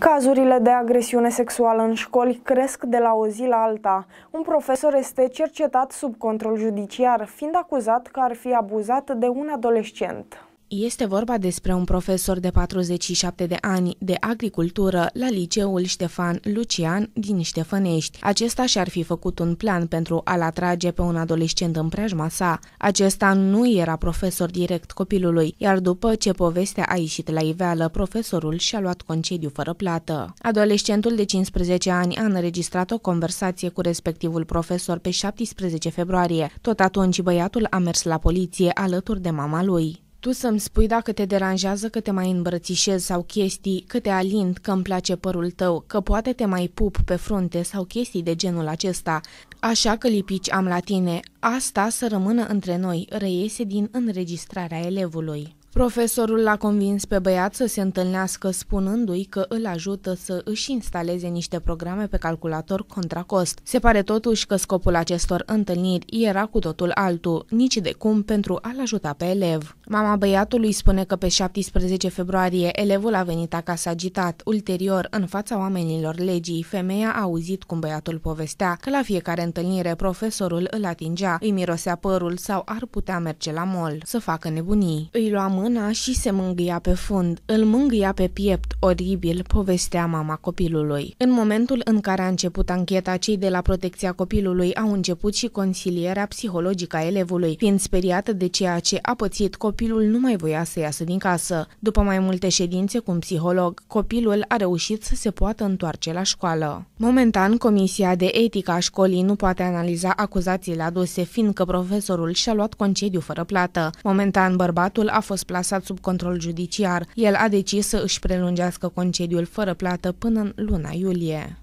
Cazurile de agresiune sexuală în școli cresc de la o zi la alta. Un profesor este cercetat sub control judiciar, fiind acuzat că ar fi abuzat de un adolescent. Este vorba despre un profesor de 47 de ani de agricultură la liceul Ștefan Lucian din Ștefănești. Acesta și-ar fi făcut un plan pentru a-l atrage pe un adolescent în preajma sa. Acesta nu era profesor direct copilului, iar după ce povestea a ieșit la iveală, profesorul și-a luat concediu fără plată. Adolescentul de 15 ani a înregistrat o conversație cu respectivul profesor pe 17 februarie. Tot atunci băiatul a mers la poliție alături de mama lui. Tu să-mi spui dacă te deranjează că te mai îmbrățișez sau chestii, că te alind, că îmi place părul tău, că poate te mai pup pe frunte sau chestii de genul acesta. Așa că lipici am la tine. Asta să rămână între noi, reiese din înregistrarea elevului. Profesorul l-a convins pe băiat să se întâlnească spunându-i că îl ajută să își instaleze niște programe pe calculator contra cost. Se pare totuși că scopul acestor întâlniri era cu totul altul, nici de cum pentru a-l ajuta pe elev. Mama băiatului spune că pe 17 februarie elevul a venit acasă agitat. Ulterior, în fața oamenilor legii, femeia a auzit cum băiatul povestea că la fiecare întâlnire profesorul îl atingea, îi mirosea părul sau ar putea merge la mol, să facă nebunii. Îi lua mâna și se mângâia pe fund, îl mângâia pe piept, oribil, povestea mama copilului. În momentul în care a început ancheta, cei de la protecția copilului au început și consilierea psihologică a elevului, fiind speriată de ceea ce a pățit copilul copilul nu mai voia să iasă din casă. După mai multe ședințe cu un psiholog, copilul a reușit să se poată întoarce la școală. Momentan, Comisia de Etică a școlii nu poate analiza acuzațiile aduse, fiindcă profesorul și-a luat concediu fără plată. Momentan, bărbatul a fost plasat sub control judiciar. El a decis să își prelungească concediul fără plată până în luna iulie.